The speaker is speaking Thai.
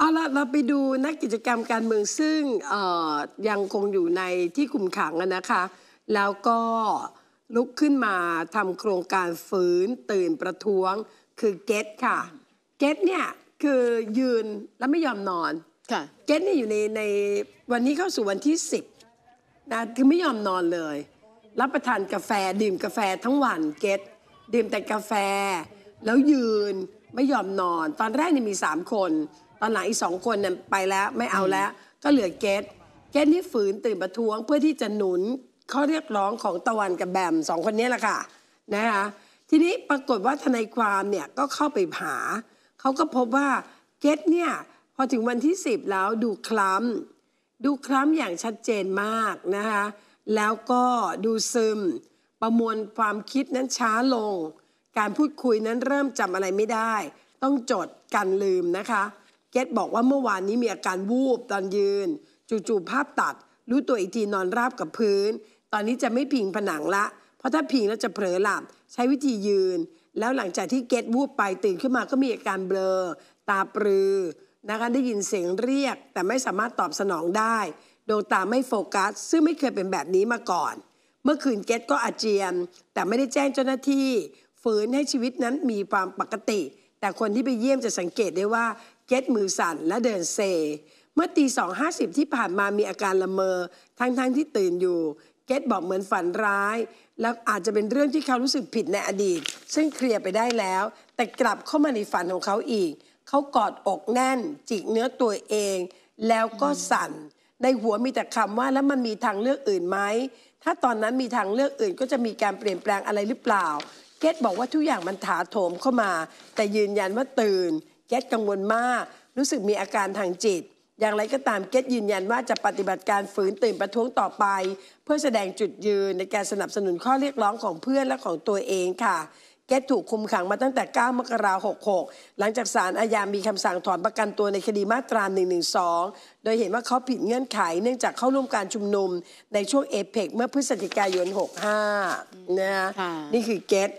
เอาละเราไปดูนักกิจกรรมการเมืองซึ่งยังคงอยู่ในที่คุมขังนะคะ แล้วก็ลุกขึ้นมาทำโครงการฝืนตื่นประท้วงคือเกตค่ะ เกตเนี่ยคือยืนแล้วไม่ยอมนอน เกตเนี่ยอยู่ในในวันนี้เข้าสู่วันที่ 10นะ คือไม่ยอมนอนเลย รับประทานกาแฟดื่มกาแฟทั้งวันเกตดื่มแต่กาแฟ แล้วยืนไม่ยอมนอน ตอนแรกเนี่ยมี3คนตอนหลังอีกสองคนเนี่ยไปแล้วไม่เอาแล้วก็เหลือเกสเกสที่ฝืนตื่นประท้วงเพื่อที่จะหนุนข้อเรียกร้องของตะวันกับแบมสองคนนี้แหละค่ะนะคะ ทีนี้ปรากฏว่าทนายความเนี่ยก็เข้าไปหาเขาก็พบว่าเกสเนี่ยพอถึงวันที่ 10 แล้วดูคล้ำดูคล้ำอย่างชัดเจนมากนะคะ แล้วก็ดูซึม ประมวลความคิดนั้นช้าลง การพูดคุยนั้นเริ่มจำอะไรไม่ได้ ต้องจดกันลืมนะคะเกตบอกว่าเมื่อวานนี้มีอาการวูบตอนยืน จู่ๆภาพตัดรู้ตัวอีกทีนอนราบกับพื้น ตอนนี้จะไม่พิงผนังละเพราะถ้าพิงแล้วจะเผลอหลับใช้วิธียืน แล้วหลังจากที่เกตวูบไปตื่นขึ้นมาก็มีอาการเบลอ ตาปรือนะคะได้ยินเสียงเรียก แต่ไม่สามารถตอบสนองได้ดวงตาไม่โฟกัส ซึ่งไม่เคยเป็นแบบนี้มาก่อน เมื่อคืนเกตก็อาเจียน แต่ไม่ได้แจ้งเจ้าหน้าที่ฝืนให้ชีวิตนั้นมีความปกติ แต่คนที่ไปเยี่ยมจะสังเกตได้ว่าเก็ตมือสั่นและเดินเซ เมื่อตีสองห้าสิบที่ผ่านมามีอาการละเมอทั้งๆทที่ตื่นอยู่เก็ตบอกเหมือนฝันร้าย แล้วอาจจะเป็นเรื่องที่เขารู้สึกผิดในอดีต ซึ่งเคลียร์ไปได้แล้ว แต่กลับเข้ามาในฝันของเขาอีก เขากอดอกแน่น จิกเนื้อตัวเอง แล้วก็สั่น ในหัวมีแต่คำว่าแล้วมันมีทางเลือกอื่นไหมถ้าตอนนั้นมีทางเลือกอื่น ก็จะมีการเปลี่ยนแปลงอะไรหรือเปล่า เกตบอกว่าทุกอย่างมันถาโถมเข้ามา แต่ยืนยันว่าตื่นเกตกังวลมากรู้สึกมีอาการทางจิต อย่างไรก็ตามเกตยืนยันว่าจะปฏิบัติการฝืนตื่นประท้วงต่อไป เพื่อแสดงจุดยืน ในการสนับสนุนข้อเรียกร้องของเพื่อนและของตัวเองค่ะ เกตถูกคุมขังมาตั้งแต่ 9 มกราคม66 หลังจากศาลอาญามีคำสั่งถอนประกันตัวในคดีมาตรา112 โดยเห็นว่าเขาผิดเงื่อนไข เนื่องจากเข้าร่วมการชุมนุมในช่วงเอเพกเมื่อพฤศจิกายน65นะนี่คือเกต